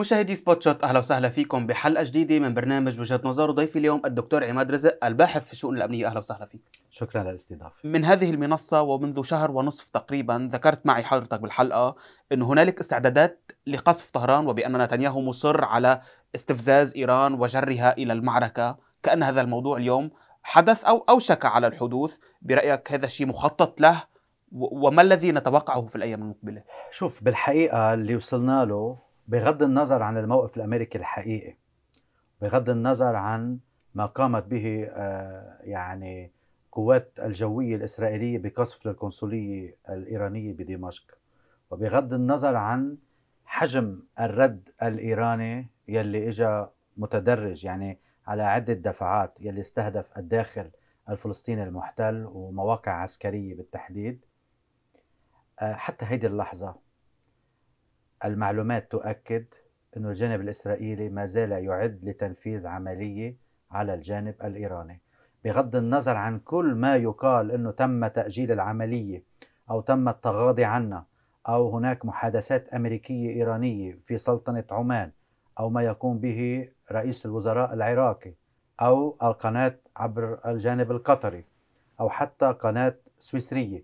مشاهدي سبوت شوت اهلا وسهلا فيكم بحلقه جديده من برنامج وجهه نظر وضيفي اليوم الدكتور عماد رزق الباحث في الشؤون الامنيه اهلا وسهلا فيك شكرا على الاستضافه من هذه المنصه ومنذ شهر ونصف تقريبا ذكرت معي حضرتك بالحلقه ان هنالك استعدادات لقصف طهران وبان نتنياهو مصر على استفزاز ايران وجرها الى المعركه كان هذا الموضوع اليوم حدث او اوشك على الحدوث برايك هذا الشيء مخطط له وما الذي نتوقعه في الايام المقبله شوف بالحقيقه اللي وصلنا له بغض النظر عن الموقف الامريكي الحقيقي بغض النظر عن ما قامت به آه، يعني قوات الجويه الاسرائيليه بقصف للقنصليه الايرانيه بدمشق وبغض النظر عن حجم الرد الايراني يلي اجى متدرج يعني على عده دفعات يلي استهدف الداخل الفلسطيني المحتل ومواقع عسكريه بالتحديد آه، حتى هيدي اللحظه المعلومات تؤكد أن الجانب الإسرائيلي ما زال يعد لتنفيذ عملية على الجانب الإيراني بغض النظر عن كل ما يقال أنه تم تأجيل العملية أو تم التغاضي عنها أو هناك محادثات أمريكية إيرانية في سلطنة عمان أو ما يقوم به رئيس الوزراء العراقي أو القناة عبر الجانب القطري أو حتى قناة سويسرية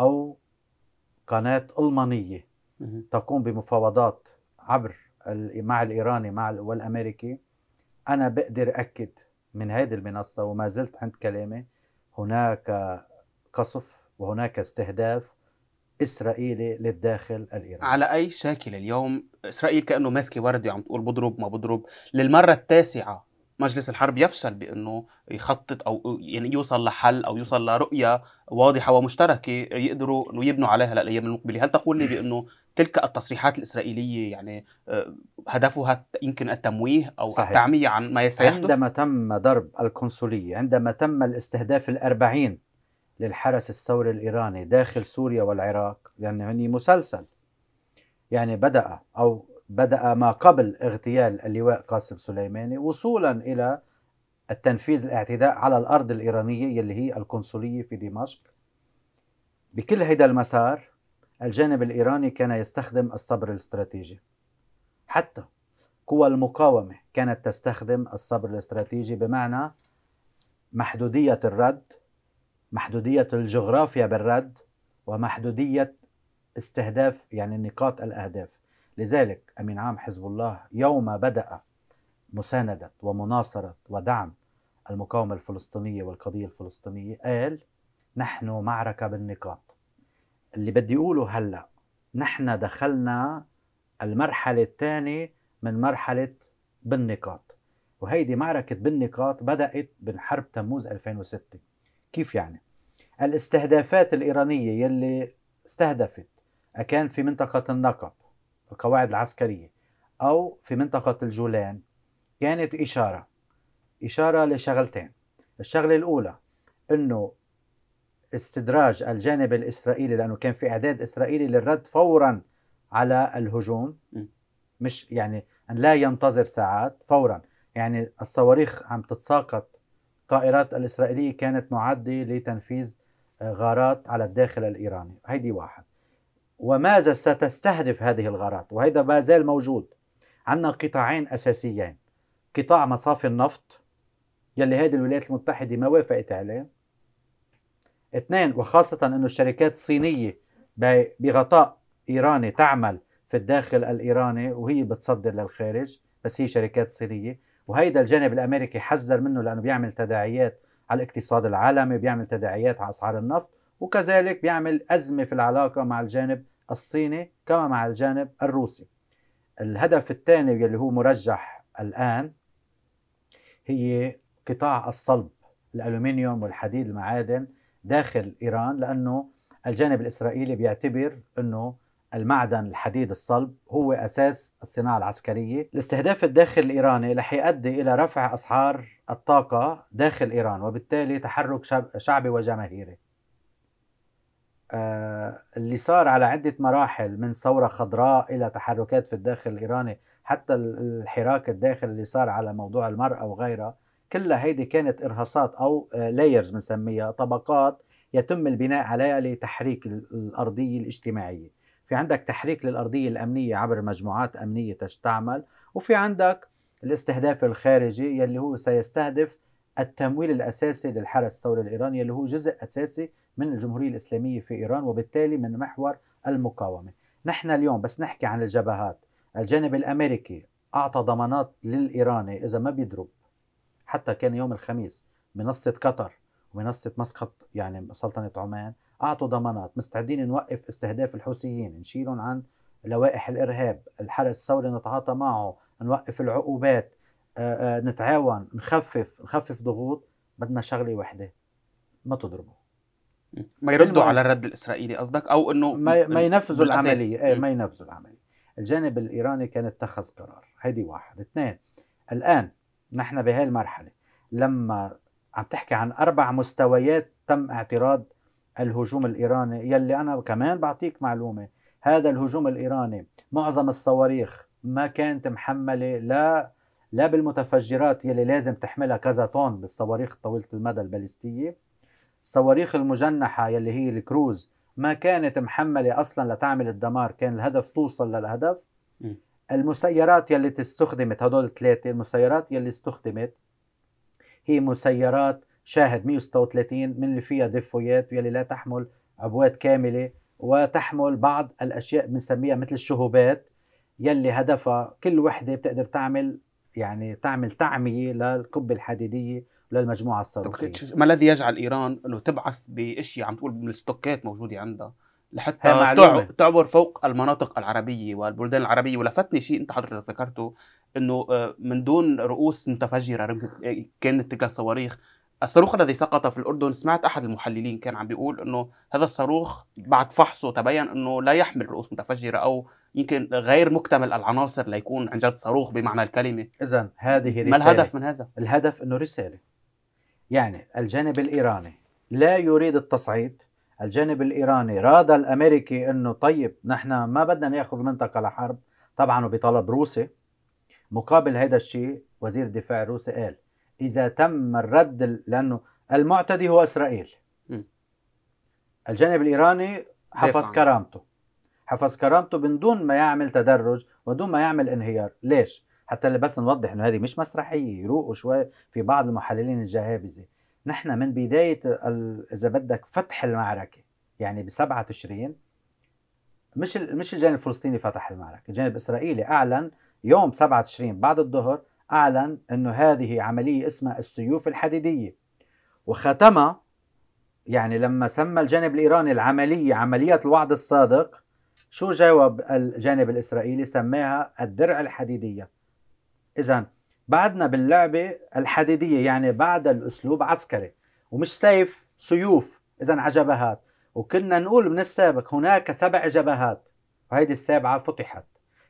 أو قناة ألمانية تقوم بمفاوضات عبر مع الايراني مع والامريكي انا بقدر اكد من هذه المنصه وما زلت عند كلامي هناك قصف وهناك استهداف اسرائيلي للداخل الايراني على اي شكل اليوم اسرائيل كانه ماسكه ورده وعم تقول بضرب ما بضرب للمره التاسعه مجلس الحرب يفشل بانه يخطط او يعني يوصل لحل او يوصل لرؤيه واضحه ومشتركه يقدروا انه يبنوا عليها للايام المقبله، هل تقول لي بانه تلك التصريحات الاسرائيليه يعني آه، هدفها يمكن التمويه او صحيح. التعميه عن ما سيحدث؟ عندما تم ضرب القنصليه، عندما تم الاستهداف الأربعين للحرس الثوري الايراني داخل سوريا والعراق، يعني مسلسل يعني بدأ او بدأ ما قبل اغتيال اللواء قاسم سليماني وصولا إلى التنفيذ الاعتداء على الأرض الإيرانية اللي هي القنصلية في دمشق بكل هذا المسار الجانب الإيراني كان يستخدم الصبر الاستراتيجي حتى قوى المقاومة كانت تستخدم الصبر الاستراتيجي بمعنى محدودية الرد محدودية الجغرافيا بالرد ومحدودية استهداف يعني نقاط الأهداف لذلك أمين عام حزب الله يوم بدأ مساندة ومناصرة ودعم المقاومة الفلسطينية والقضية الفلسطينية قال نحن معركة بالنقاط اللي بدي أقوله هلأ نحن دخلنا المرحلة الثانية من مرحلة بالنقاط وهيدي معركة بالنقاط بدأت حرب تموز 2006 كيف يعني؟ الاستهدافات الإيرانية يلي استهدفت أكان في منطقة النقب القواعد العسكرية أو في منطقة الجولان كانت إشارة إشارة لشغلتين الشغلة الأولى أنه استدراج الجانب الإسرائيلي لأنه كان في إعداد إسرائيلي للرد فورا على الهجوم مش يعني أن لا ينتظر ساعات فورا يعني الصواريخ عم تتساقط الطائرات الإسرائيلية كانت معدة لتنفيذ آه، غارات على الداخل الإيراني هيدي واحد وماذا ستستهدف هذه الغارات وهذا ما زال موجود عندنا قطاعين أساسيين قطاع مصافي النفط يلي هذه الولايات المتحدة ما وافقت عليه اثنين وخاصة أنه الشركات الصينية بغطاء إيراني تعمل في الداخل الإيراني وهي بتصدر للخارج بس هي شركات صينية وهيدا الجانب الأمريكي حذر منه لأنه بيعمل تداعيات على الاقتصاد العالمي بيعمل تداعيات على أسعار النفط وكذلك بيعمل أزمة في العلاقة مع الجانب الصيني كما مع الجانب الروسي الهدف الثاني اللي هو مرجح الآن هي قطاع الصلب الألومنيوم والحديد المعادن داخل إيران لأنه الجانب الإسرائيلي بيعتبر أنه المعدن الحديد الصلب هو أساس الصناعة العسكرية الاستهداف الداخلي الإيراني رح يؤدي إلى رفع أسعار الطاقة داخل إيران وبالتالي تحرك شعبي وجماهيري آه، اللي صار على عدة مراحل من ثورة خضراء إلى تحركات في الداخل الإيراني حتى الحراك الداخلي اللي صار على موضوع المرأة وغيرها كلها هيدي كانت إرهاصات أو لايرز آه، بنسميها طبقات يتم البناء عليها لتحريك الأرضية الاجتماعية في عندك تحريك للأرضية الأمنية عبر مجموعات أمنية تستعمل وفي عندك الاستهداف الخارجي يلي هو سيستهدف التمويل الأساسي للحرس الثوري الإيراني اللي هو جزء أساسي من الجمهورية الإسلامية في إيران وبالتالي من محور المقاومة نحن اليوم بس نحكي عن الجبهات الجانب الأمريكي أعطى ضمانات للإيراني إذا ما بيضرب حتى كان يوم الخميس منصة قطر ومنصة مسقط يعني سلطنة عمان أعطوا ضمانات مستعدين نوقف استهداف الحوثيين نشيلهم عن لوائح الإرهاب الحرس الثوري نتعاطى معه نوقف العقوبات آه، آه، نتعاون نخفف نخفف ضغوط بدنا شغله وحده ما تضربوا ما يردوا على الرد الاسرائيلي قصدك او انه ما, ما ينفذوا العمليه ايه ما ينفذوا العمليه الجانب الايراني كان اتخذ قرار هيدي واحد اثنين الان نحن بهاي المرحله لما عم تحكي عن اربع مستويات تم اعتراض الهجوم الايراني يلي انا كمان بعطيك معلومه هذا الهجوم الايراني معظم الصواريخ ما كانت محمله لا لا بالمتفجرات يلي لازم تحملها كذا طن بالصواريخ طويله المدى البالستيه الصواريخ المجنحة يلي هي الكروز ما كانت محملة أصلا لتعمل الدمار كان الهدف توصل للهدف م. المسيرات يلي استخدمت هدول الثلاثة المسيرات يلي استخدمت هي مسيرات شاهد 136 من اللي فيها دفويات يلي لا تحمل عبوات كاملة وتحمل بعض الأشياء بنسميها مثل الشهوبات يلي هدفها كل وحدة بتقدر تعمل يعني تعمل تعمية للقبة الحديدية للمجموعه الصاروخيه ما الذي يجعل ايران انه تبعث باشياء عم تقول من الستوكات موجوده عندها لحتى تعبر فوق المناطق العربيه والبلدان العربيه ولفتني شيء انت حضرتك ذكرته انه آه، من دون رؤوس متفجره كانت تلك الصواريخ الصاروخ الذي سقط في الاردن سمعت احد المحللين كان عم بيقول انه هذا الصاروخ بعد فحصه تبين انه لا يحمل رؤوس متفجره او يمكن غير مكتمل العناصر ليكون عن جد صاروخ بمعنى الكلمه اذا هذه رساله ما الهدف من هذا الهدف انه رساله يعني الجانب الإيراني لا يريد التصعيد الجانب الإيراني راد الأمريكي أنه طيب نحن ما بدنا نأخذ منطقة لحرب طبعا وبطلب روسي مقابل هذا الشيء وزير الدفاع الروسي قال إذا تم الرد لأنه المعتدي هو إسرائيل الجانب الإيراني حفظ كرامته حفظ كرامته من دون ما يعمل تدرج ودون ما يعمل انهيار ليش؟ حتى بس نوضح انه هذه مش مسرحيه يروقوا شوي في بعض المحللين الجهابزه نحن من بدايه اذا بدك فتح المعركه يعني ب 7 تشرين مش مش الجانب الفلسطيني فتح المعركه، الجانب الاسرائيلي اعلن يوم 7 تشرين بعد الظهر اعلن انه هذه عمليه اسمها السيوف الحديديه وختمها يعني لما سمى الجانب الايراني العمليه عمليه الوعد الصادق شو جاوب الجانب الاسرائيلي سماها الدرع الحديديه اذا بعدنا باللعبه الحديديه يعني بعد الاسلوب عسكري ومش سيف سيوف اذا عجبهات وكنا نقول من السابق هناك سبع جبهات وهيدي السابعه فتحت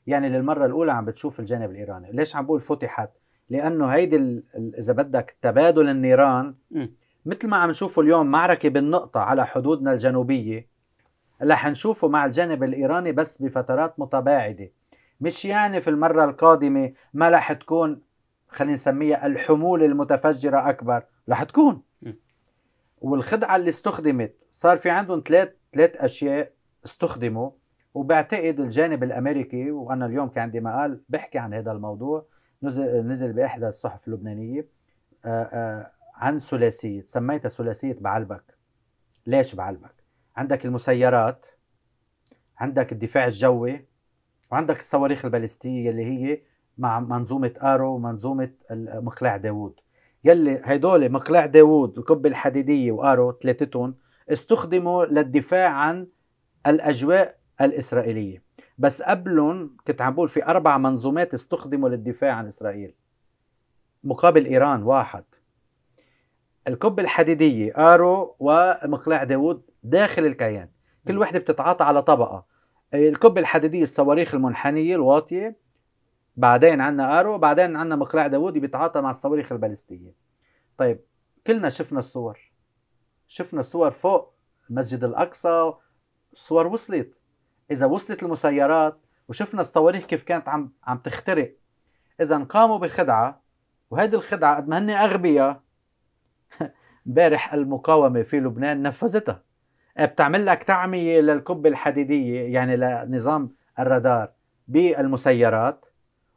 يعني للمره الاولى عم بتشوف الجانب الايراني ليش عم بقول فتحت لانه هيدي اذا بدك تبادل النيران مثل ما عم نشوفه اليوم معركه بالنقطه على حدودنا الجنوبيه رح نشوفه مع الجانب الايراني بس بفترات متباعده مش يعني في المرة القادمة ما رح تكون خلينا نسميها الحمولة المتفجرة أكبر رح تكون والخدعة اللي استخدمت صار في عندهم ثلاث ثلاث أشياء استخدموا وبعتقد الجانب الأمريكي وأنا اليوم كان عندي مقال بحكي عن هذا الموضوع نزل نزل بإحدى الصحف اللبنانية آه، آه، عن ثلاثية سميتها ثلاثية بعلبك ليش بعلبك عندك المسيرات عندك الدفاع الجوي وعندك الصواريخ البالستية اللي هي مع منظومة آرو ومنظومة مقلاع داوود يلي هدول مقلاع داوود القبة الحديدية وآرو ثلاثتهم استخدموا للدفاع عن الأجواء الإسرائيلية بس قبلهم كنت عم بقول في أربع منظومات استخدموا للدفاع عن إسرائيل مقابل إيران واحد القبة الحديدية آرو ومقلاع داوود داخل الكيان كل وحدة بتتعاطى على طبقة الكبة الحديدية الصواريخ المنحنية الواطية بعدين عندنا ارو بعدين عندنا مقلاع داوودي بيتعاطى مع الصواريخ البالستية طيب كلنا شفنا الصور شفنا الصور فوق المسجد الاقصى الصور وصلت اذا وصلت المسيرات وشفنا الصواريخ كيف كانت عم عم تخترق اذا قاموا بخدعه وهيدي الخدعه قد ما هن اغبياء امبارح المقاومه في لبنان نفذتها بتعمل لك تعمية للقبة الحديدية يعني لنظام الرادار بالمسيرات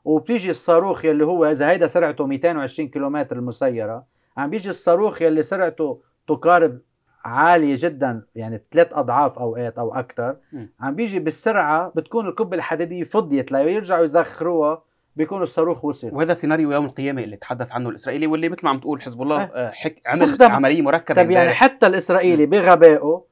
وبتيجي الصاروخ يلي هو اذا هيدا سرعته 220 كيلومتر المسيره عم بيجي الصاروخ يلي سرعته تقارب عاليه جدا يعني ثلاث اضعاف اوقات او اكثر عم بيجي بالسرعه بتكون القبه الحديديه فضيت ليرجعوا يزخروها بيكون الصاروخ وصل وهذا سيناريو يوم القيامه اللي تحدث عنه الاسرائيلي واللي مثل ما عم تقول حزب الله أه. آه، حك... عمل عمليه مركبه طيب يعني حتى الاسرائيلي بغبائه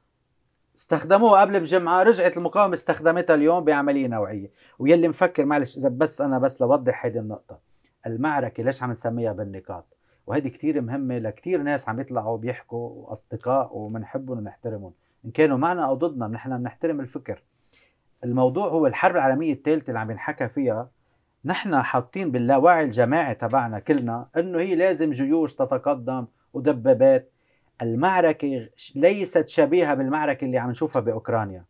استخدموها قبل بجمعه رجعت المقاومه استخدمتها اليوم بعمليه نوعيه ويلي مفكر معلش اذا بس انا بس لوضح هذه النقطه المعركه ليش عم نسميها بالنقاط وهذه كتير مهمه لكتير ناس عم يطلعوا بيحكوا واصدقاء وبنحبهم ونحترمهم ان كانوا معنا او ضدنا نحن بنحترم الفكر الموضوع هو الحرب العالميه الثالثه اللي عم ينحكى فيها نحن حاطين باللاوعي الجماعي تبعنا كلنا انه هي لازم جيوش تتقدم ودبابات المعركة ليست شبيهة بالمعركة اللي عم نشوفها بأوكرانيا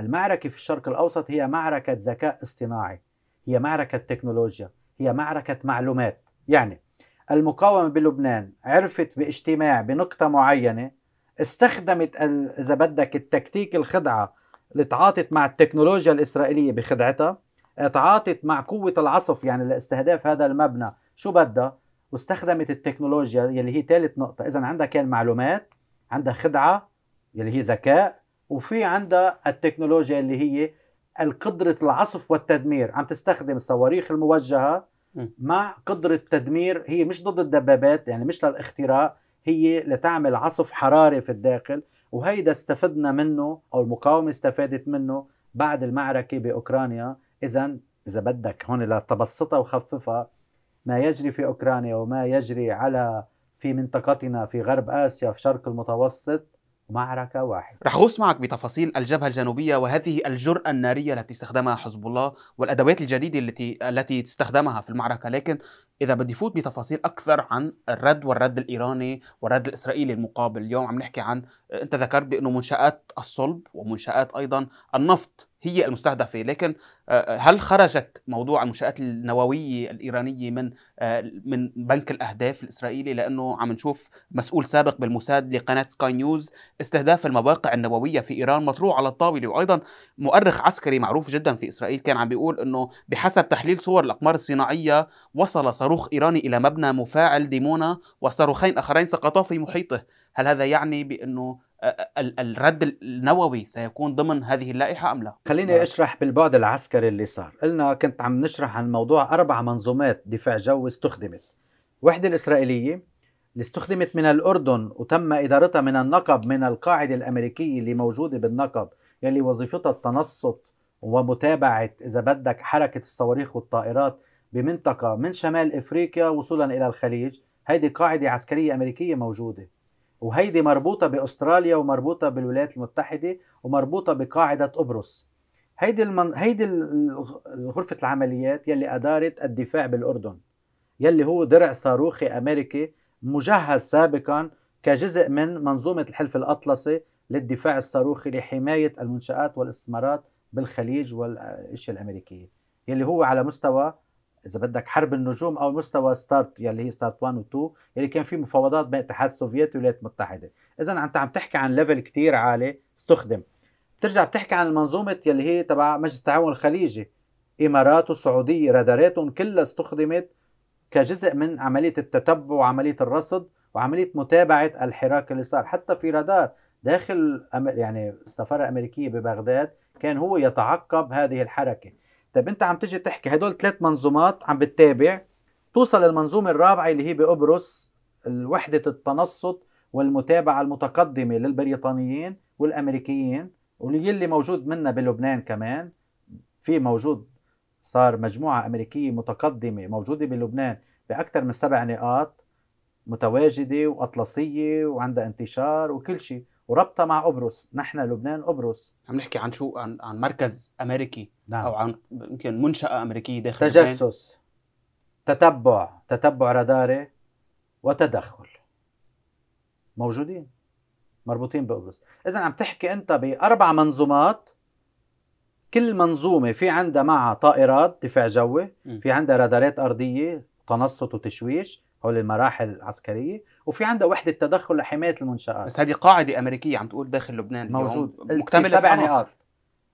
المعركة في الشرق الأوسط هي معركة ذكاء اصطناعي هي معركة تكنولوجيا هي معركة معلومات يعني المقاومة بلبنان عرفت باجتماع بنقطة معينة استخدمت إذا بدك التكتيك الخدعة اللي تعاطت مع التكنولوجيا الإسرائيلية بخدعتها تعاطت مع قوة العصف يعني لاستهداف هذا المبنى شو بدها واستخدمت التكنولوجيا يلي هي ثالث نقطة إذا عندها كان معلومات عندها خدعة يلي هي ذكاء وفي عندها التكنولوجيا اللي هي القدرة العصف والتدمير عم تستخدم الصواريخ الموجهة مع قدرة تدمير هي مش ضد الدبابات يعني مش للاختراق هي لتعمل عصف حراري في الداخل وهيدا استفدنا منه أو المقاومة استفادت منه بعد المعركة بأوكرانيا إذا إذا بدك هون لتبسطها وخففها ما يجري في اوكرانيا وما يجري على في منطقتنا في غرب اسيا في شرق المتوسط معركة واحدة رح غوص معك بتفاصيل الجبهة الجنوبية وهذه الجرأة النارية التي استخدمها حزب الله والأدوات الجديدة التي التي استخدمها في المعركة لكن إذا بدي فوت بتفاصيل أكثر عن الرد والرد الإيراني والرد الإسرائيلي المقابل اليوم عم نحكي عن أنت ذكرت بأنه منشآت الصلب ومنشآت أيضا النفط هي المستهدفة لكن آه، آه، هل خرجت موضوع المنشآت النووية الإيرانية من آه، من بنك الأهداف الإسرائيلي لأنه عم نشوف مسؤول سابق بالموساد لقناة سكاي نيوز استهداف المواقع النووية في إيران مطروح على الطاولة وأيضا مؤرخ عسكري معروف جدا في إسرائيل كان عم بيقول أنه بحسب تحليل صور الأقمار الصناعية وصل صاروخ إيراني إلى مبنى مفاعل ديمونا وصاروخين آخرين سقطا في محيطه هل هذا يعني بأنه الرد النووي سيكون ضمن هذه اللائحة أم لا؟ خليني نعم. أشرح بالبعد العسكري اللي صار قلنا كنت عم نشرح عن موضوع أربع منظومات دفاع جوي استخدمت واحدة الإسرائيلية اللي استخدمت من الأردن وتم إدارتها من النقب من القاعدة الأمريكية اللي موجودة بالنقب يلي وظيفتها التنصت ومتابعة إذا بدك حركة الصواريخ والطائرات بمنطقة من شمال إفريقيا وصولا إلى الخليج هيدي قاعدة عسكرية أمريكية موجودة وهيدي مربوطة بأستراليا ومربوطة بالولايات المتحدة ومربوطة بقاعدة قبرص هيدي المن... هيدي غرفة العمليات يلي أدارت الدفاع بالأردن يلي هو درع صاروخي أمريكي مجهز سابقا كجزء من منظومة الحلف الأطلسي للدفاع الصاروخي لحماية المنشآت والاستثمارات بالخليج والأشياء الأمريكية يلي هو على مستوى اذا بدك حرب النجوم او مستوى ستارت يلي هي ستارت 1 و 2 يلي كان في مفاوضات بين الاتحاد السوفيتي والولايات المتحده اذا انت عم تحكي عن ليفل كتير عالي استخدم بترجع بتحكي عن المنظومه يلي هي تبع مجلس التعاون الخليجي امارات وسعوديه راداراتهم كلها استخدمت كجزء من عمليه التتبع وعمليه الرصد وعمليه متابعه الحراك اللي صار حتى في رادار داخل يعني السفاره الامريكيه ببغداد كان هو يتعقب هذه الحركه طيب انت عم تيجي تحكي هدول ثلاث منظومات عم بتتابع توصل المنظومة الرابعة اللي هي بقبرص وحدة التنصت والمتابعة المتقدمة للبريطانيين والأمريكيين واللي موجود منا بلبنان كمان في موجود صار مجموعة أمريكية متقدمة موجودة بلبنان بأكثر من سبع نقاط متواجدة وأطلسية وعندها انتشار وكل شيء وربطها مع قبرص نحن لبنان قبرص عم نحكي عن شو عن عن مركز امريكي نعم. او عن يمكن منشاه امريكيه داخل تجسس لبنان. تتبع تتبع راداري وتدخل موجودين مربوطين بقبرص اذا عم تحكي انت باربع منظومات كل منظومة في عندها معها طائرات دفاع جوي في عندها رادارات أرضية تنصت وتشويش هول المراحل العسكريه وفي عندها وحده تدخل لحمايه المنشات بس هذه قاعده امريكيه عم تقول داخل لبنان موجود مكتمله سبع نقاط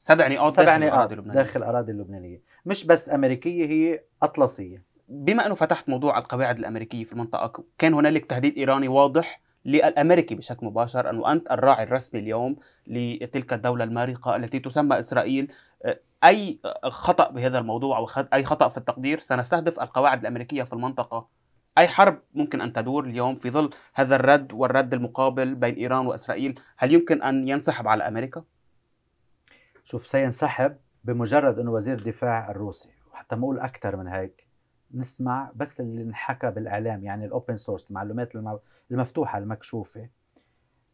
سبع نقاط سبع نقاط داخل الاراضي اللبنانيه مش بس امريكيه هي اطلسيه بما انه فتحت موضوع القواعد الامريكيه في المنطقه كان هنالك تهديد ايراني واضح للامريكي بشكل مباشر انه انت الراعي الرسمي اليوم لتلك الدوله المارقه التي تسمى اسرائيل اي خطا بهذا الموضوع او اي خطا في التقدير سنستهدف القواعد الامريكيه في المنطقه أي حرب ممكن أن تدور اليوم في ظل هذا الرد والرد المقابل بين إيران وإسرائيل هل يمكن أن ينسحب على أمريكا؟ شوف سينسحب بمجرد أنه وزير الدفاع الروسي وحتى ما أقول أكثر من هيك نسمع بس اللي انحكى بالإعلام يعني الأوبن سورس المعلومات المفتوحة المكشوفة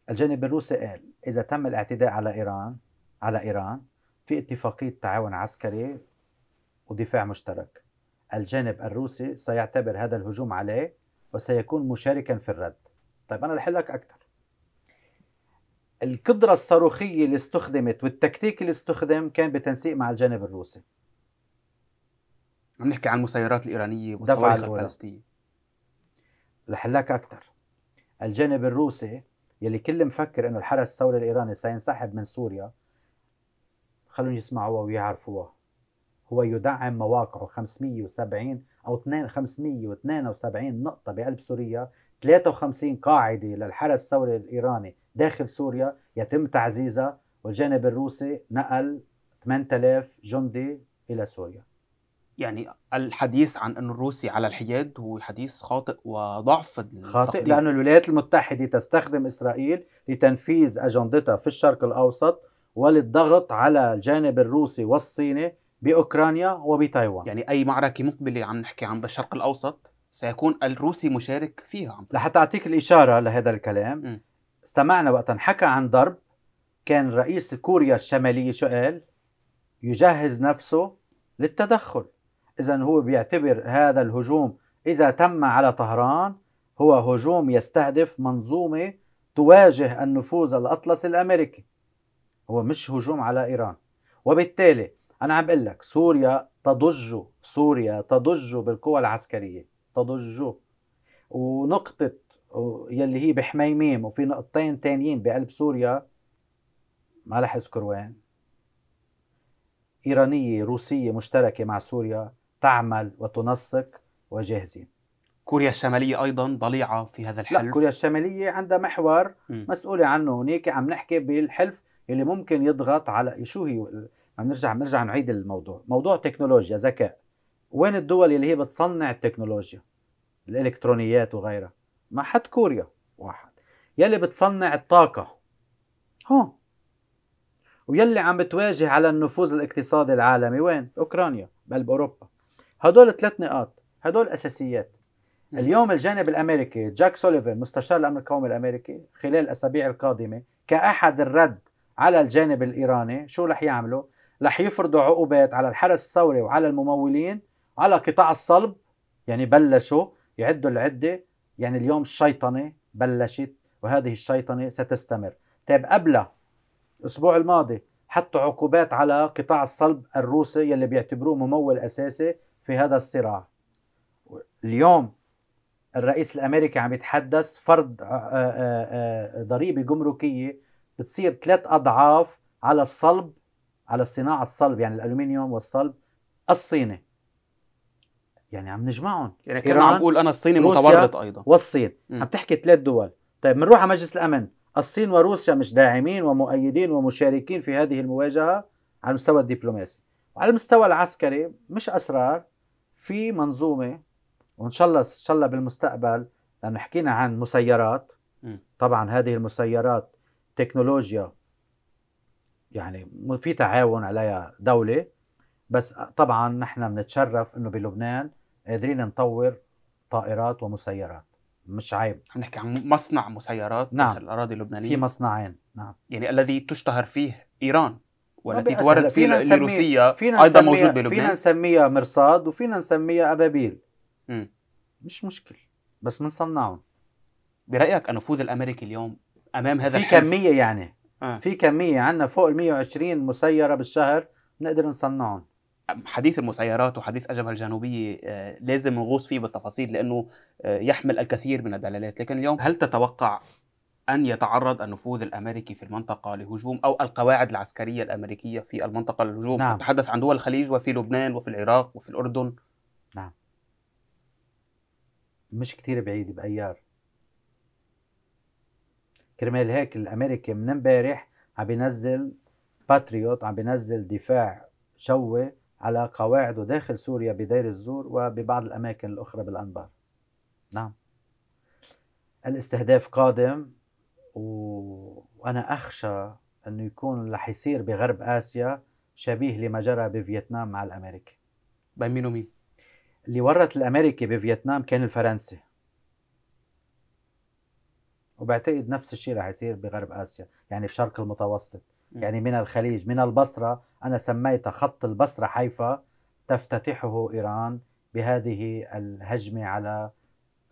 الجانب الروسي قال إذا تم الاعتداء على إيران على إيران في اتفاقية تعاون عسكري ودفاع مشترك الجانب الروسي سيعتبر هذا الهجوم عليه وسيكون مشاركا في الرد طيب أنا رح لك أكثر القدرة الصاروخية اللي استخدمت والتكتيك اللي استخدم كان بتنسيق مع الجانب الروسي عم نحكي عن المسيرات الإيرانية والصواريخ البالستية رح لك أكثر الجانب الروسي يلي كل مفكر انه الحرس الثوري الايراني سينسحب من سوريا خلوني يسمعوها ويعرفوها هو يدعم مواقعه 570 أو 572 نقطة بقلب سوريا 53 قاعدة للحرس الثوري الإيراني داخل سوريا يتم تعزيزها والجانب الروسي نقل 8000 جندي إلى سوريا يعني الحديث عن أن الروسي على الحياد هو حديث خاطئ وضعف خاطئ لانه الولايات المتحدة تستخدم إسرائيل لتنفيذ أجندتها في الشرق الأوسط وللضغط على الجانب الروسي والصيني بأوكرانيا وبتايوان يعني أي معركة مقبلة عم نحكي عن بالشرق الأوسط سيكون الروسي مشارك فيها لحتى أعطيك الإشارة لهذا الكلام م. استمعنا وقت حكى عن ضرب كان رئيس كوريا الشمالية شو قال يجهز نفسه للتدخل إذا هو بيعتبر هذا الهجوم إذا تم على طهران هو هجوم يستهدف منظومة تواجه النفوذ الأطلسي الأمريكي هو مش هجوم على إيران وبالتالي انا عم بقول لك سوريا تضج سوريا تضج بالقوى العسكريه تضج ونقطه يلي هي بحميميم وفي نقطتين تانيين بقلب سوريا ما رح اذكر وين ايرانيه روسيه مشتركه مع سوريا تعمل وتنسق وجاهزين كوريا الشمالية أيضا ضليعة في هذا الحلف لا كوريا الشمالية عندها محور مسؤولة عنه هناك عم نحكي بالحلف اللي ممكن يضغط على شو هي عم نرجع نرجع نعيد الموضوع موضوع تكنولوجيا ذكاء وين الدول اللي هي بتصنع التكنولوجيا الالكترونيات وغيرها ما حد كوريا واحد يلي بتصنع الطاقه هون ويلي عم بتواجه على النفوذ الاقتصادي العالمي وين اوكرانيا بقلب اوروبا هدول ثلاث نقاط هدول اساسيات اليوم الجانب الامريكي جاك سوليفان مستشار الامن القومي الامريكي خلال الاسابيع القادمه كاحد الرد على الجانب الايراني شو رح يعملوا رح يفرضوا عقوبات على الحرس الثوري وعلى الممولين على قطاع الصلب يعني بلشوا يعدوا العده يعني اليوم الشيطنه بلشت وهذه الشيطنه ستستمر طيب قبلها الاسبوع الماضي حطوا عقوبات على قطاع الصلب الروسي يلي بيعتبروه ممول اساسي في هذا الصراع اليوم الرئيس الامريكي عم يتحدث فرض آه، آه، آه، ضريبه جمركيه بتصير ثلاث اضعاف على الصلب على الصناعة الصلب يعني الالومنيوم والصلب الصيني يعني عم نجمعهم يعني كنا عم بقول انا الصيني متورط ايضا والصين م. عم تحكي ثلاث دول طيب بنروح على مجلس الامن الصين وروسيا مش داعمين ومؤيدين ومشاركين في هذه المواجهه على المستوى الدبلوماسي وعلى المستوى العسكري مش اسرار في منظومه وان شاء الله ان شاء الله بالمستقبل لانه حكينا عن مسيرات طبعا هذه المسيرات تكنولوجيا يعني في تعاون عليها دولة بس طبعا نحن بنتشرف انه بلبنان قادرين نطور طائرات ومسيرات مش عيب عم نحكي عن مصنع مسيرات نعم. داخل الاراضي اللبنانيه في مصنعين نعم يعني الذي تشتهر فيه ايران والتي تورد فيه لروسيا فينا ايضا موجود بلبنان فينا نسميها مرصاد وفينا نسميها ابابيل م. مش مشكل بس بنصنعهم برايك النفوذ الامريكي اليوم امام هذا في الحرف. كميه يعني آه. في كميه عندنا فوق ال 120 مسيره بالشهر بنقدر نصنعهم حديث المسيرات وحديث أجبها الجنوبية آه، لازم نغوص فيه بالتفاصيل لأنه آه، يحمل الكثير من الدلالات لكن اليوم هل تتوقع أن يتعرض النفوذ الأمريكي في المنطقة لهجوم أو القواعد العسكرية الأمريكية في المنطقة للهجوم نعم. نتحدث عن دول الخليج وفي لبنان وفي العراق وفي الأردن نعم مش كتير بعيد بأيار كرمال هيك الامريكي من امبارح عم بينزل باتريوت عم بينزل دفاع شوي على قواعده داخل سوريا بدير الزور وببعض الاماكن الاخرى بالانبار نعم الاستهداف قادم و... وانا اخشى انه يكون اللي حيصير بغرب اسيا شبيه لما جرى بفيتنام مع الامريكي بين مين ومين؟ اللي ورط الامريكي بفيتنام كان الفرنسي وبعتقد نفس الشيء رح يصير بغرب اسيا يعني بشرق المتوسط يعني من الخليج من البصره انا سميتها خط البصره حيفا تفتتحه ايران بهذه الهجمه على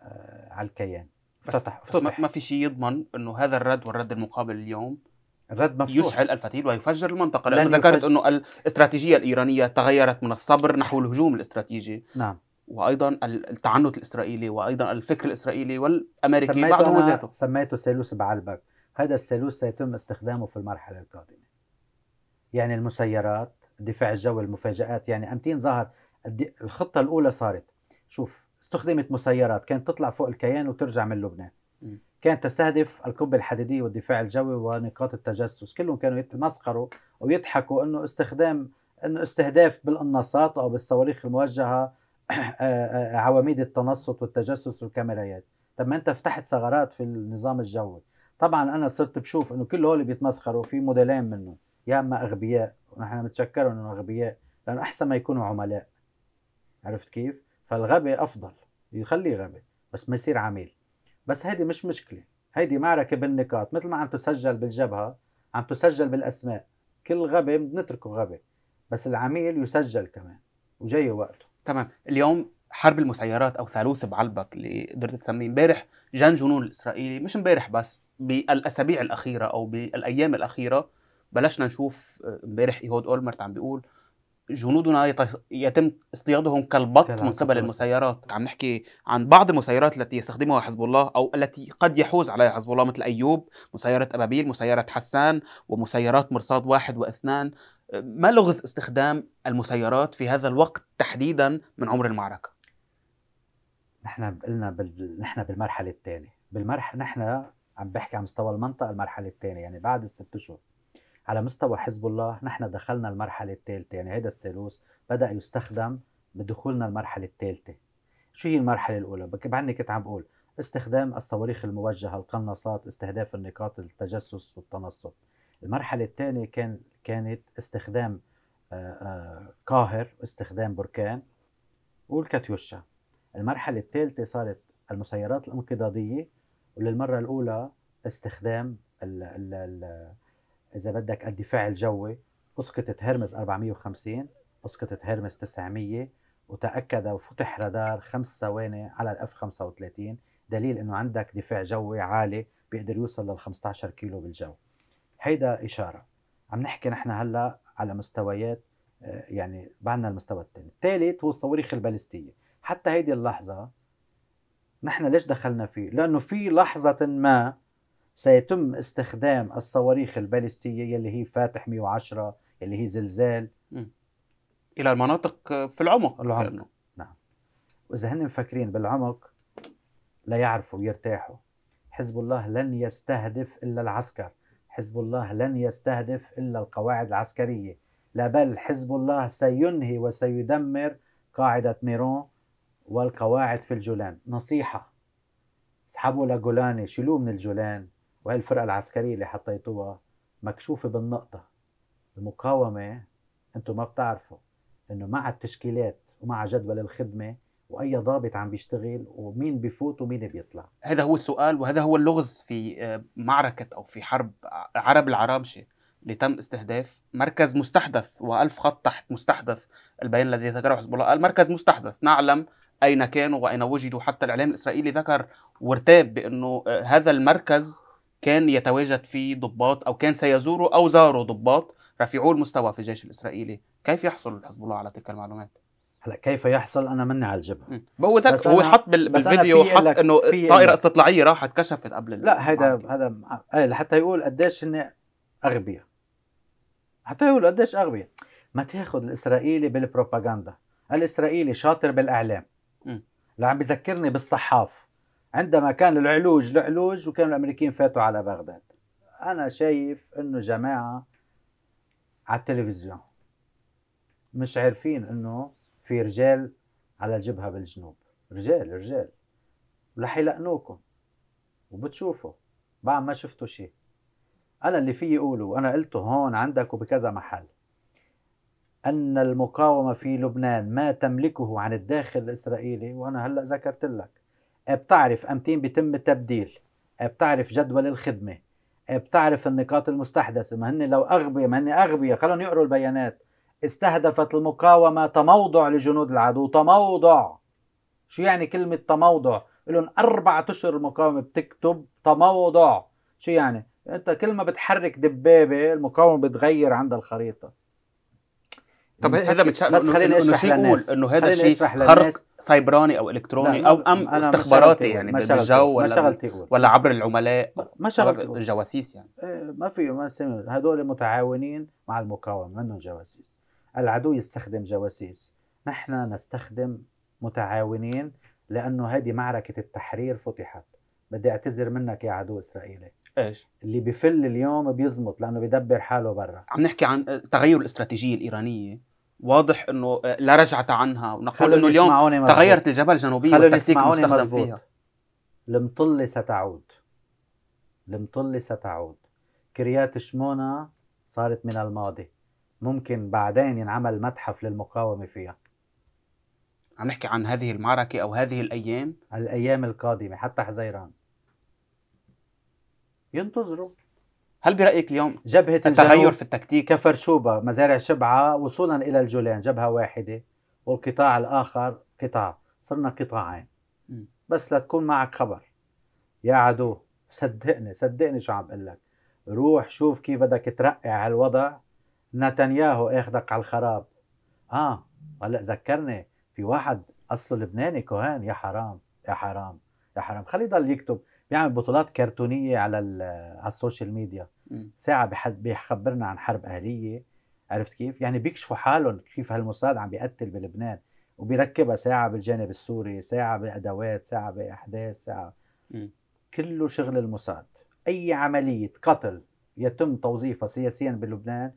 آه، على الكيان افتتح افتتح ما في شيء يضمن انه هذا الرد والرد المقابل اليوم الرد مفتوح يشعل الفتيل ويفجر المنطقه لانه ذكرت انه الاستراتيجيه الايرانيه تغيرت من الصبر نحو الهجوم الاستراتيجي نعم وايضا التعنت الاسرائيلي وايضا الفكر الاسرائيلي والامريكي بعده ذاته سميته ثالوث بعلبك هذا الثالوث سيتم استخدامه في المرحله القادمه يعني المسيرات الدفاع الجوي المفاجات يعني امتين ظهر الخطه الاولى صارت شوف استخدمت مسيرات كانت تطلع فوق الكيان وترجع من لبنان كانت تستهدف القبه الحديديه والدفاع الجوي ونقاط التجسس كلهم كانوا يتمسخروا ويضحكوا انه استخدام انه استهداف بالقناصات او بالصواريخ الموجهه آه، آه، عواميد التنصت والتجسس والكاميرات طب ما انت فتحت ثغرات في النظام الجوي طبعا انا صرت بشوف انه كل هول بيتمسخروا في موديلين منهم يا اما اغبياء ونحن بنتشكروا انه اغبياء لانه احسن ما يكونوا عملاء عرفت كيف فالغبي افضل يخليه غبي بس ما يصير عميل بس هيدي مش مشكله هيدي معركه بالنقاط مثل ما عم تسجل بالجبهه عم تسجل بالاسماء كل غبي بنتركه غبي بس العميل يسجل كمان وجاي وقته تمام اليوم حرب المسيرات او ثالوث بعلبك اللي قدرت تسميه امبارح جان جنون الاسرائيلي مش امبارح بس بالاسابيع الاخيره او بالايام الاخيره بلشنا نشوف آه، امبارح ايهود اولمرت عم بيقول جنودنا يتم اصطيادهم كالبط من قبل المسيرات عم نحكي عن بعض المسيرات التي يستخدمها حزب الله او التي قد يحوز عليها حزب الله مثل ايوب مسيره ابابيل مسيره حسان ومسيرات مرصاد واحد واثنان ما لغز استخدام المسيرات في هذا الوقت تحديدا من عمر المعركه؟ نحن قلنا بال... نحن بالمرحله الثانيه، بالمرحله نحن عم بحكي على مستوى المنطقه المرحله الثانيه يعني بعد الست اشهر على مستوى حزب الله نحن دخلنا المرحله الثالثه يعني هذا الثالوث بدا يستخدم بدخولنا المرحله الثالثه شو هي المرحله الاولى بعني كنت عم بقول استخدام الصواريخ الموجهه القناصات استهداف النقاط التجسس والتنصت المرحله الثانيه كان كانت استخدام آه، آه، قاهر استخدام بركان والكاتيوشا المرحلة الثالثة صارت المسيرات الانقضاضية وللمرة الأولى استخدام الـ الـ الـ إذا بدك الدفاع الجوي أسقطت هرمز 450 أسقطت هرمز 900 وتأكد وفتح رادار خمس ثواني على الاف 35 دليل انه عندك دفاع جوي عالي بيقدر يوصل لل 15 كيلو بالجو هيدا إشارة عم نحكي نحن هلا على مستويات آه، يعني بعدنا المستوى الثاني، الثالث هو الصواريخ البالستيه، حتى هيدي اللحظه نحن ليش دخلنا فيه؟ لانه في لحظه ما سيتم استخدام الصواريخ البالستيه يلي هي فاتح 110 اللي هي زلزال م. الى المناطق آه، في العمق العمق نعم واذا هن مفكرين بالعمق لا يعرفوا يرتاحوا حزب الله لن يستهدف الا العسكر حزب الله لن يستهدف الا القواعد العسكريه لا بل حزب الله سينهي وسيدمر قاعده ميرون والقواعد في الجولان نصيحه اسحبوا لجولاني شيلوه من الجولان وهالفرقه العسكريه اللي حطيتوها مكشوفه بالنقطه المقاومه انتم ما بتعرفوا انه مع التشكيلات ومع جدول الخدمه واي ضابط عم بيشتغل ومين بفوت ومين بيطلع هذا هو السؤال وهذا هو اللغز في آه، معركه او في حرب عرب العرامشه اللي تم استهداف مركز مستحدث وألف خط تحت مستحدث البيان الذي ذكره حزب الله قال مركز مستحدث نعلم أين كانوا وأين وجدوا حتى الإعلام الإسرائيلي ذكر وارتاب بأنه آه، هذا المركز كان يتواجد فيه ضباط أو كان سيزوره أو زاره ضباط رفيعو المستوى في الجيش الإسرائيلي كيف يحصل حزب الله على تلك المعلومات؟ هلا كيف يحصل انا مني على الجبهه هو هو حط بالفيديو حط انه طائره استطلاعيه راحت كشفت قبل لا هذا هذا إيه، لحتى يقول قديش هن اغبياء حتى يقول قديش اغبياء ما تاخذ الاسرائيلي بالبروباغندا الاسرائيلي شاطر بالاعلام لو عم بذكرني بالصحاف عندما كان العلوج العلوج وكانوا الامريكان فاتوا على بغداد انا شايف انه جماعه على التلفزيون مش عارفين انه في رجال على الجبهه بالجنوب رجال رجال رح يلقنوكم وبتشوفوا بعد ما شفتوا شيء انا اللي فيي اقوله وانا قلته هون عندك وبكذا محل ان المقاومه في لبنان ما تملكه عن الداخل الاسرائيلي وانا هلا ذكرت لك إيه، بتعرف امتين بيتم التبديل إيه، بتعرف جدول الخدمه إيه، بتعرف النقاط المستحدثه ما هن لو اغبياء ما هن اغبياء خلهم يقروا البيانات استهدفت المقاومة تموضع لجنود العدو تموضع شو يعني كلمة تموضع لهم أربعة أشهر المقاومة بتكتب تموضع شو يعني أنت كل ما بتحرك دبابة المقاومة بتغير عندها الخريطة طب هذا مش بس خليني اشرح للناس انه هذا شيء خرق سايبراني او الكتروني او ام استخباراتي يعني بالجو ولا ولا عبر العملاء ما شغلتي الجواسيس يعني إيه، ما في ما هذول متعاونين مع المقاومه منهم جواسيس العدو يستخدم جواسيس نحن نستخدم متعاونين لانه هذه معركه التحرير فتحت بدي اعتذر منك يا عدو اسرائيلي ايش اللي بفل اليوم بيزمط لانه بيدبر حاله برا عم نحكي عن تغير الاستراتيجيه الايرانيه واضح انه لا رجعة عنها ونقول انه اليوم تغيرت الجبل الجنوبي والتكتيك المستخدم فيها المطلة ستعود المطلة ستعود كريات شمونا صارت من الماضي ممكن بعدين ينعمل متحف للمقاومة فيها عم نحكي عن هذه المعركة أو هذه الأيام الأيام القادمة حتى حزيران ينتظروا هل برأيك اليوم جبهة التغير في التكتيك كفر شوبة مزارع شبعة وصولا إلى الجولان جبهة واحدة والقطاع الآخر قطاع صرنا قطاعين بس لتكون معك خبر يا عدو صدقني صدقني شو عم بقول لك روح شوف كيف بدك ترقع هالوضع نتنياهو اخدك على الخراب اه هلا ذكرني في واحد اصله لبناني كوهان يا حرام يا حرام يا حرام خليه يضل يكتب بيعمل بطولات كرتونيه على على السوشيال ميديا ساعه بحد بيخبرنا عن حرب اهليه عرفت كيف يعني بيكشفوا حالهم كيف هالموساد عم بيقتل بلبنان وبيركبها ساعه بالجانب السوري ساعه بادوات ساعه باحداث ساعه م. كله شغل الموساد اي عمليه قتل يتم توظيفها سياسيا بلبنان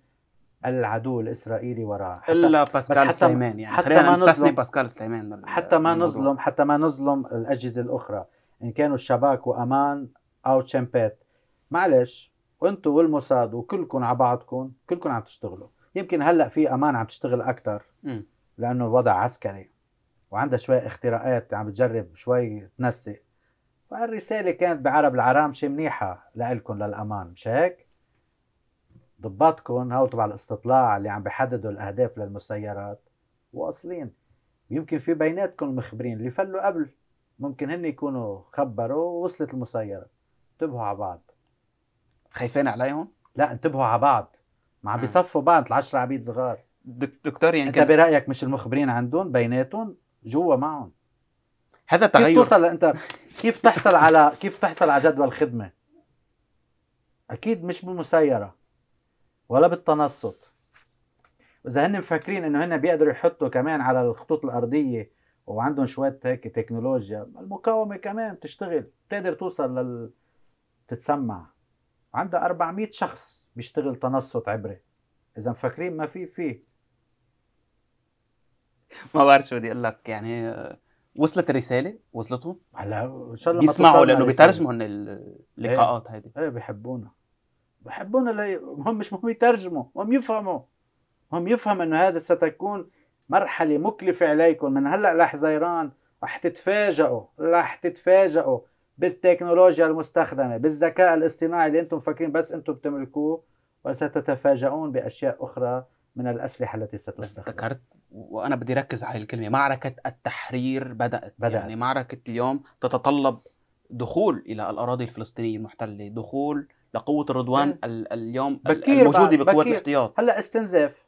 العدو الاسرائيلي وراه حتى الا باسكال سليمان يعني حتى ما نظلم باسكال سليمان حتى ما نظلم حتى ما نظلم الاجهزه الاخرى ان كانوا الشباك وامان او تشامبيت معلش وانتم والموساد وكلكم على بعضكم كلكم عم تشتغلوا يمكن هلا في امان عم تشتغل اكثر لانه الوضع عسكري وعندها شوي اختراقات عم بتجرب شوي تنسق فالرساله كانت بعرب العرام شي منيحه لكم للامان مش هيك؟ ضباطكم هاو تبع الاستطلاع اللي عم بيحددوا الأهداف للمسيرات واصلين يمكن في بيناتكم المخبرين اللي فلوا قبل ممكن هن يكونوا خبروا ووصلت المسيرة انتبهوا على بعض خايفين عليهم؟ لا انتبهوا على بعض ما عم بيصفوا بعض العشرة عبيد صغار دكتور يعني انت كان... برايك مش المخبرين عندهم بيناتهم جوا معهم هذا تغير كيف توصل انت كيف تحصل على كيف تحصل على جدول خدمه اكيد مش بالمسيره ولا بالتنصت واذا هن مفكرين انه هن بيقدروا يحطوا كمان على الخطوط الارضيه وعندهم شويه هيك تكنولوجيا المقاومه كمان بتشتغل بتقدر توصل لل تتسمع عندها 400 شخص بيشتغل تنصت عبري اذا مفكرين ما في في ما بعرف شو بدي اقول لك يعني وصلت الرساله وصلتهم هلا ان شاء الله بيسمعوا لانه بيترجموا هن إيه. اللقاءات هذه ايه بيحبونا بحبون اللي هم مش مهم يترجموا هم يفهموا هم يفهموا انه هذا ستكون مرحلة مكلفة عليكم من هلا لحزيران رح تتفاجئوا رح تتفاجئوا بالتكنولوجيا المستخدمة بالذكاء الاصطناعي اللي انتم فاكرين بس انتم بتملكوه وستتفاجئون باشياء اخرى من الاسلحه التي ستستخدم ذكرت وانا بدي ركز على الكلمه معركه التحرير بدات, بدأت. يعني معركه اليوم تتطلب دخول الى الاراضي الفلسطينيه المحتله دخول لقوه الرضوان إيه. ال- اليوم بكير الموجوده بقوه بكير. الاحتياط هلا استنزاف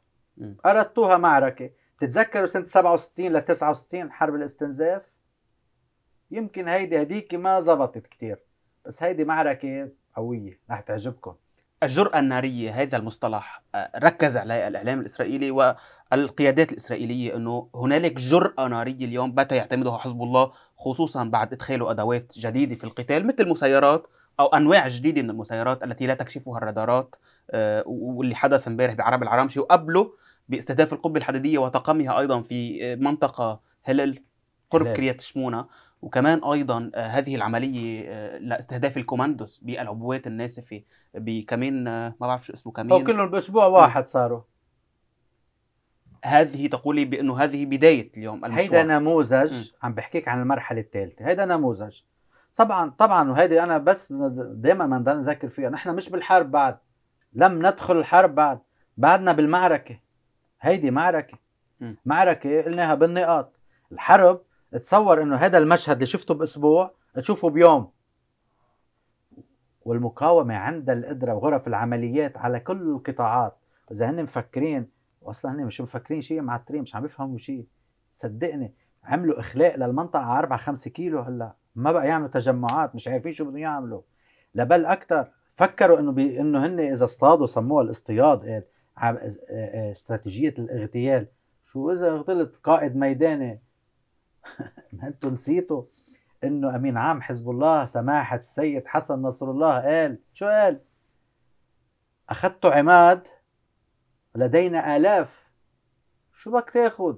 اردتوها معركه بتتذكروا سنه 67 ل 69 حرب الاستنزاف يمكن هيدي هديك ما زبطت كثير بس هيدي معركه قويه رح تعجبكم الجرأة النارية هذا المصطلح آه، ركز عليه الإعلام الإسرائيلي والقيادات الإسرائيلية أنه هنالك جرأة نارية اليوم بات يعتمدها حزب الله خصوصا بعد إدخاله أدوات جديدة في القتال مثل المسيرات او انواع جديده من المسيرات التي لا تكشفها الرادارات آه، واللي حدث امبارح بعرب العرامشي وقبله باستهداف القبه الحديديه وطقمها ايضا في آه، منطقه هلل قرب كريات شمونه وكمان ايضا آه، هذه العمليه لاستهداف الكوماندوس بالعبوات الناسفه بكمين ما بعرف شو اسمه كمين او كلهم باسبوع واحد صاروا هذه تقولي بانه هذه بدايه اليوم المشروع هيدا نموذج م. عم بحكيك عن المرحله الثالثه هيدا نموذج طبعا طبعا وهذه انا بس دائما ما بدنا نذكر فيها نحن مش بالحرب بعد لم ندخل الحرب بعد بعدنا بالمعركه هيدي معركه م. معركه قلناها بالنقاط الحرب تصور انه هذا المشهد اللي شفته باسبوع تشوفه بيوم والمقاومه عندها القدره وغرف العمليات على كل القطاعات اذا هن مفكرين واصلا هن مش مفكرين شيء معترين مش عم يفهموا شيء صدقني عملوا اخلاء للمنطقه 4 5 كيلو هلا ما بقى يعملوا تجمعات مش عارفين شو بدهم يعملوا لبل اكثر فكروا انه بي انه هن اذا اصطادوا سموها الاصطياد قال إيه، إيه، إيه، استراتيجيه الاغتيال شو اذا اغتلت قائد ميداني ما انتم نسيتوا انه امين عام حزب الله سماحه السيد حسن نصر الله قال شو قال اخذتوا عماد لدينا الاف شو بك تاخذ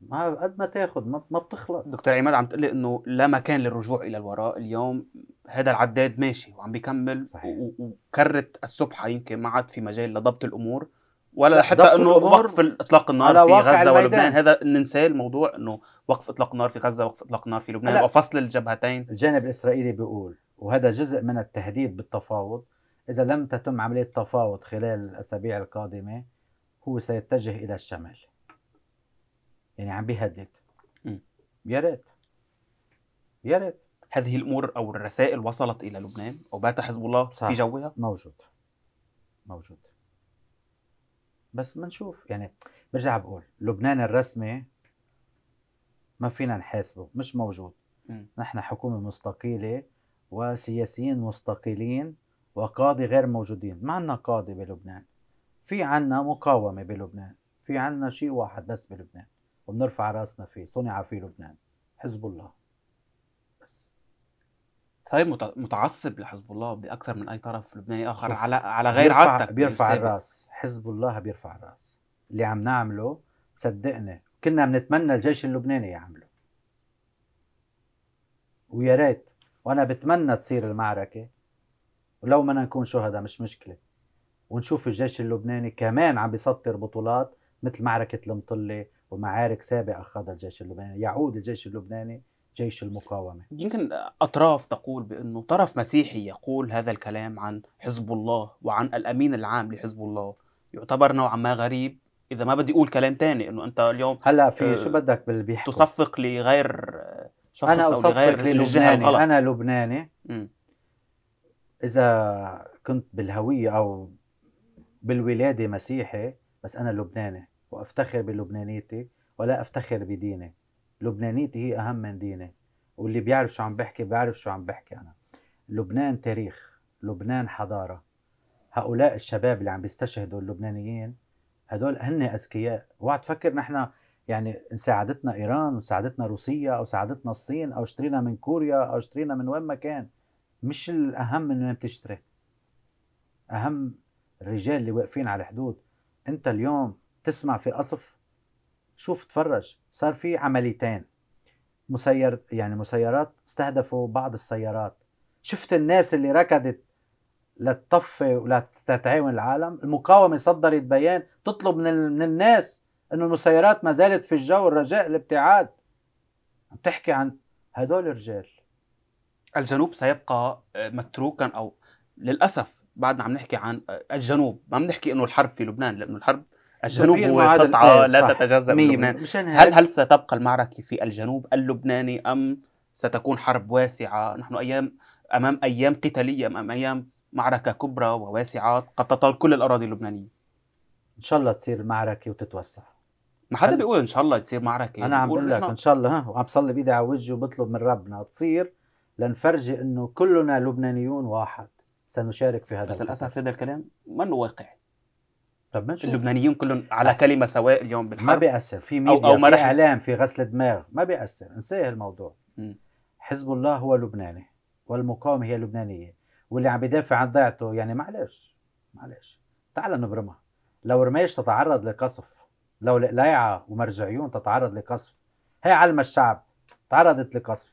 ما قد ما تاخذ ما, ما بتخلص دكتور عماد عم تقول لي انه لا مكان للرجوع الى الوراء اليوم هذا العداد ماشي وعم بيكمل صحيح وكره السبحه يمكن ما عاد في مجال لضبط الامور ولا حتى انه وقف اطلاق النار في غزه ولبنان هذا ننساه الموضوع انه وقف اطلاق النار في غزه وقف اطلاق النار في لبنان وفصل الجبهتين الجانب الاسرائيلي بيقول وهذا جزء من التهديد بالتفاوض اذا لم تتم عمليه تفاوض خلال الاسابيع القادمه هو سيتجه الى الشمال يعني عم بيهدد يا ريت يا ريت هذه الامور او الرسائل وصلت الى لبنان او بات حزب الله صح. في جوها موجود موجود بس بنشوف يعني برجع بقول لبنان الرسمي ما فينا نحاسبه مش موجود م. نحن حكومه مستقيله وسياسيين مستقلين وقاضي غير موجودين ما عندنا قاضي بلبنان في عنا مقاومه بلبنان في عنا شيء واحد بس بلبنان وبنرفع راسنا فيه صنع في لبنان حزب الله بس صاير طيب، متعصب لحزب الله باكثر من اي طرف لبناني اخر على على غير بيرفع عادتك بيرفع الراس حزب الله بيرفع الراس اللي عم نعمله صدقني كنا بنتمنى الجيش اللبناني يعمله ويا ريت وانا بتمنى تصير المعركه ولو ما نكون شهداء مش مشكله ونشوف الجيش اللبناني كمان عم بيسطر بطولات مثل معركه المطله ومعارك سابقة خاضها الجيش اللبناني يعود الجيش اللبناني جيش المقاومة يمكن أطراف تقول بأنه طرف مسيحي يقول هذا الكلام عن حزب الله وعن الأمين العام لحزب الله يعتبر نوعا ما غريب إذا ما بدي أقول كلام تاني أنه أنت اليوم هلا في آه، شو بدك باللي بيحكوا تصفق لغير شخص أنا أو لغير للجهة الغلط أنا لبناني م. إذا كنت بالهوية أو بالولادة مسيحي بس أنا لبناني وافتخر بلبنانيتي ولا افتخر بديني لبنانيتي هي اهم من ديني واللي بيعرف شو عم بحكي بيعرف شو عم بحكي انا لبنان تاريخ لبنان حضاره هؤلاء الشباب اللي عم بيستشهدوا اللبنانيين هدول هن اذكياء اوعى تفكر نحن يعني ساعدتنا ايران وساعدتنا روسيا او ساعدتنا الصين او اشترينا من كوريا او اشترينا من وين ما كان مش الاهم من وين بتشتري اهم الرجال اللي واقفين على الحدود انت اليوم تسمع في قصف شوف تفرج صار في عمليتين مسير يعني مسيرات استهدفوا بعض السيارات شفت الناس اللي ركضت لتطفي ولتتعاون العالم المقاومه صدرت بيان تطلب من, ال... من الناس انه المسيرات ما زالت في الجو الرجاء الابتعاد عم تحكي عن هدول الرجال الجنوب سيبقى آه، متروكا او للاسف بعدنا عم نحكي عن آه، الجنوب ما بنحكي انه الحرب في لبنان لانه الحرب الجنوب هو قطعة إيه، لا تتجزأ من لبنان يعني هل هل ستبقى المعركة في الجنوب اللبناني أم ستكون حرب واسعة نحن أيام أمام أيام قتالية أمام أيام معركة كبرى وواسعة قد تطال كل الأراضي اللبنانية إن شاء الله تصير معركة وتتوسع ما حدا بيقول ان شاء الله تصير معركه انا عم بقول لك ان شاء الله ها وعم صلي بايدي على وجهي وبطلب من ربنا تصير لنفرجي انه كلنا لبنانيون واحد سنشارك في هذا بس للاسف هذا الكلام منه واقعي طب ماشي اللبنانيين كلهم على أحسن. كلمه سواء اليوم بالحرب ما بيأثر في ميديا أو, أو في اعلام في غسل دماغ ما بيأثر انساه الموضوع م. حزب الله هو لبناني والمقاومه هي لبنانيه واللي عم بيدافع عن ضيعته يعني معلش معلش تعال نبرمها لو رماش تتعرض لقصف لو القلايعه ومرجعيون تتعرض لقصف هي علم الشعب تعرضت لقصف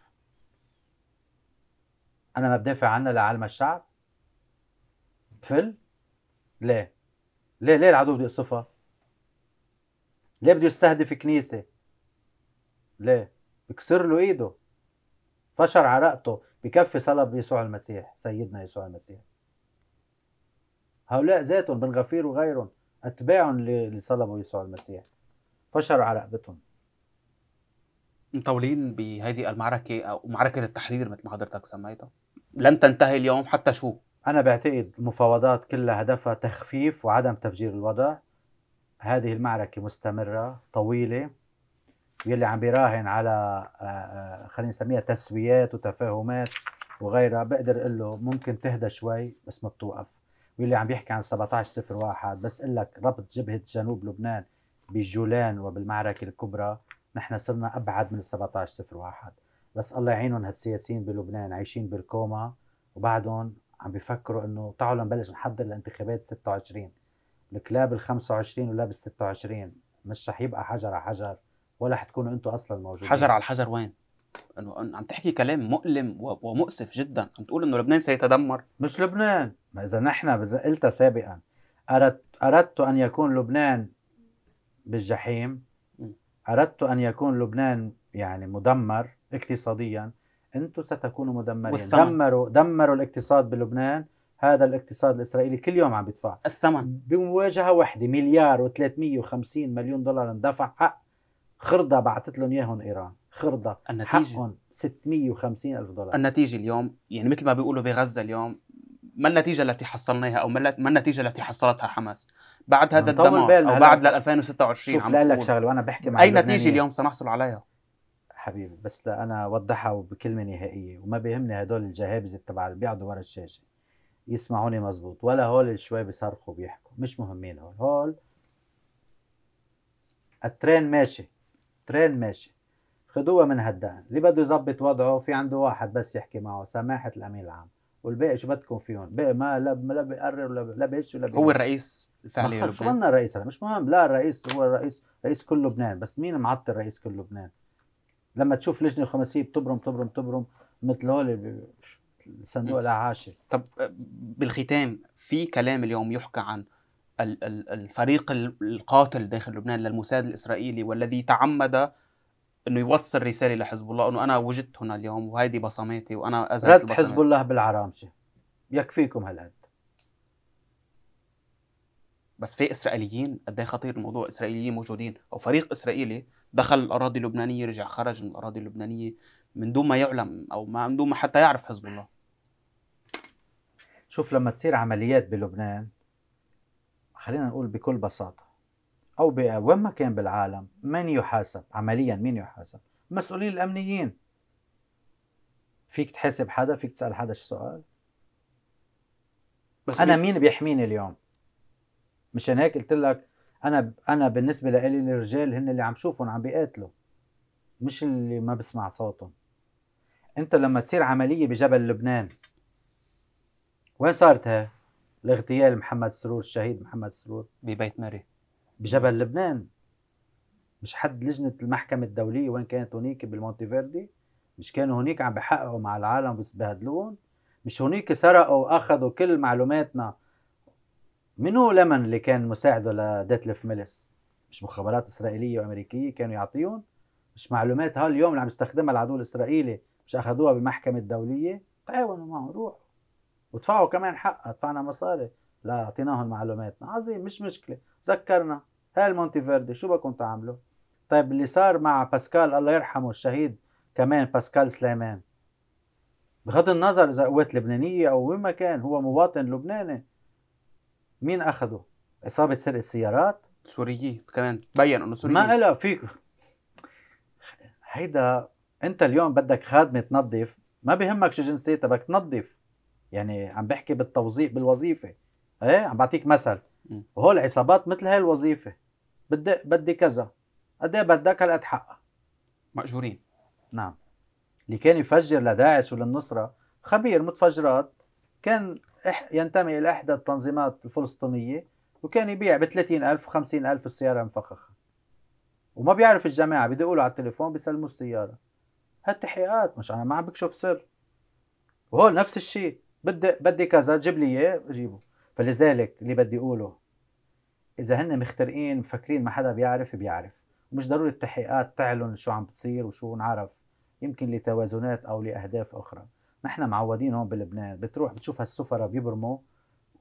انا ما بدافع عنها لعلم الشعب فل ليه ليه ليه العدو بده يقصفها؟ ليه بده يستهدف كنيسة؟ ليه؟ بكسر له ايده فشر عرقته بكفي صلب يسوع المسيح سيدنا يسوع المسيح هؤلاء ذاتهم بن غفير وغيرهم اتباعهم اللي صلبوا يسوع المسيح فشروا على رقبتهم مطولين بهذه المعركة أو معركة التحرير مثل ما حضرتك سميتها لن تنتهي اليوم حتى شو أنا بعتقد المفاوضات كلها هدفها تخفيف وعدم تفجير الوضع هذه المعركة مستمرة طويلة يلي عم بيراهن على آه، آه، خلينا نسميها تسويات وتفاهمات وغيرها بقدر اقول له ممكن تهدى شوي بس ما بتوقف واللي عم بيحكي عن 17 واحد بس اقول لك ربط جبهه جنوب لبنان بالجولان وبالمعركه الكبرى نحن صرنا ابعد من 17 واحد بس الله يعينهم هالسياسيين بلبنان عايشين بالكوما وبعدهم عم بيفكروا انه تعالوا نبلش نحضر لانتخابات 26 لك لا بال 25 ولا بال 26 مش رح يبقى حجر على حجر ولا حتكونوا انتم اصلا موجودين حجر على الحجر وين؟ انه عم تحكي كلام مؤلم ومؤسف جدا عم تقول انه لبنان سيتدمر مش لبنان ما اذا نحن قلتها سابقا اردت اردت ان يكون لبنان بالجحيم اردت ان يكون لبنان يعني مدمر اقتصاديا انتم ستكونوا مدمرين والثمن. دمروا دمروا الاقتصاد بلبنان هذا الاقتصاد الاسرائيلي كل يوم عم بيدفع الثمن بمواجهه واحده مليار و350 مليون دولار اندفع حق خرده بعثت لهم اياهم ايران خرده النتيجه حقهم 650 الف دولار النتيجه اليوم يعني مثل ما بيقولوا بغزه اليوم ما النتيجه التي حصلناها او ما النتيجه التي حصلتها حماس بعد هذا الدمار او بعد لل 2026 شوف لك شغله وانا بحكي مع اي نتيجه اليوم سنحصل عليها حبيبي بس لا انا اوضحها بكلمه نهائيه وما بيهمني هدول الجهابزه تبع اللي بيقعدوا ورا الشاشه يسمعوني مزبوط ولا هول شوي بيصرخوا بيحكوا مش مهمين هول هول الترين ماشي ترين ماشي خدوها من هالدقن اللي بده يظبط وضعه في عنده واحد بس يحكي معه سماحه الامين العام والباقي شو بدكم فيهم بقى ما لا لا بيقرر ولا لا بيش ولا بيش. هو الرئيس الفعلي شو بدنا الرئيس مش مهم لا الرئيس هو الرئيس رئيس كل لبنان بس مين معطي الرئيس كل لبنان لما تشوف لجنه خماسيه بتبرم تبرم تبرم مثل هول الصندوق العاشر طب آه، بالختام في كلام اليوم يحكى عن الفريق القاتل داخل لبنان للموساد الاسرائيلي والذي تعمد انه يوصل رساله لحزب الله انه انا وجدت هنا اليوم وهيدي بصماتي وانا ازلت رد حزب الله بالعرامشه يكفيكم هالقد بس في اسرائيليين قد إيه خطير الموضوع اسرائيليين موجودين او فريق اسرائيلي دخل الاراضي اللبنانيه رجع خرج من الاراضي اللبنانيه من دون ما يعلم او ما من دون ما حتى يعرف حزب الله شوف لما تصير عمليات بلبنان خلينا نقول بكل بساطه او وين ما كان بالعالم من يحاسب عمليا مين يحاسب المسؤولين الامنيين فيك تحاسب حدا فيك تسال حدا شو سؤال بس انا مين بيحميني اليوم مشان هيك قلت لك انا انا بالنسبه لإلي الرجال هن اللي عم شوفهم عم بيقاتلوا مش اللي ما بسمع صوتهم انت لما تصير عمليه بجبل لبنان وين صارت ها الاغتيال محمد سرور الشهيد محمد سرور ببيت مري بجبل لبنان مش حد لجنه المحكمه الدوليه وين كانت هونيك بالمونتيفيردي مش كانوا هونيك عم بحققوا مع العالم بس بهدلوهم مش هونيك سرقوا واخذوا كل معلوماتنا من هو لمن اللي كان مساعده لديتلف ميلس مش مخابرات اسرائيليه وامريكيه كانوا يعطيهم مش معلومات ها اليوم اللي عم يستخدمها العدو الاسرائيلي مش اخذوها بالمحكمه الدوليه تعاونوا معه روحوا ودفعوا كمان حقها دفعنا مصاري لا اعطيناهم معلوماتنا عظيم مش مشكله ذكرنا هاي فيردي شو بدكم تعملوا طيب اللي صار مع باسكال الله يرحمه الشهيد كمان باسكال سليمان بغض النظر اذا قوات لبنانيه او وين ما كان هو مواطن لبناني مين اخذه؟ عصابه سرقه السيارات سوريين كمان تبين انه سوريين ما إلا فيك هيدا انت اليوم بدك خادمه تنظف ما بهمك شو جنسيتها بدك تنظف يعني عم بحكي بالتوظيف بالوظيفه ايه عم بعطيك مثل وهو العصابات مثل هاي الوظيفه بدي بدي كذا قد ايه بدك هلا تحقق ماجورين نعم اللي كان يفجر لداعش وللنصره خبير متفجرات كان ينتمي إلى إحدى التنظيمات الفلسطينية وكان يبيع ب 30000 50000 السيارة المفخخة وما بيعرف الجماعة بدقوا على التليفون بيسلموا السيارة هالتحقيقات مش أنا ما عم بكشف سر وهول نفس الشيء بدي بدي كذا جيب لي اياه بجيبه فلذلك اللي بدي اقوله اذا هن مخترقين مفكرين ما حدا بيعرف بيعرف مش ضروري التحقيقات تعلن شو عم بتصير وشو انعرف يمكن لتوازنات او لاهداف اخرى نحن معودين هون بلبنان بتروح بتشوف هالسفراء بيبرموا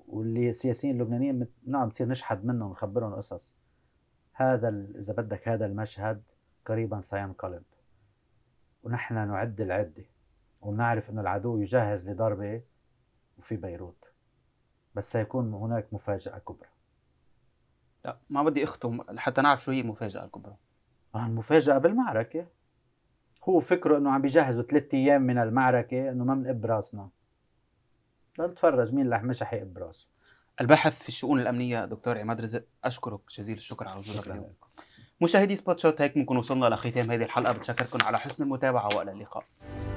واللي السياسيين اللبنانيين مت... نعم بتصير نشحد منهم ونخبرهم قصص هذا ال... اذا بدك هذا المشهد قريبا سينقلب ونحن نعد العده ونعرف انه العدو يجهز لضربه وفي بيروت بس سيكون هناك مفاجاه كبرى لا ما بدي اختم لحتى نعرف شو هي المفاجاه الكبرى آه، المفاجاه بالمعركه هو فكره انه عم بيجهزوا ثلاث ايام من المعركه انه ما بنقب راسنا لنتفرج مين اللي مش حيقب راسه الباحث في الشؤون الامنيه دكتور عماد رزق اشكرك جزيل الشكر على وجودك اليوم مشاهدي سبوت شوت هيك بنكون وصلنا لختام هذه الحلقه بتشكركم على حسن المتابعه والى اللقاء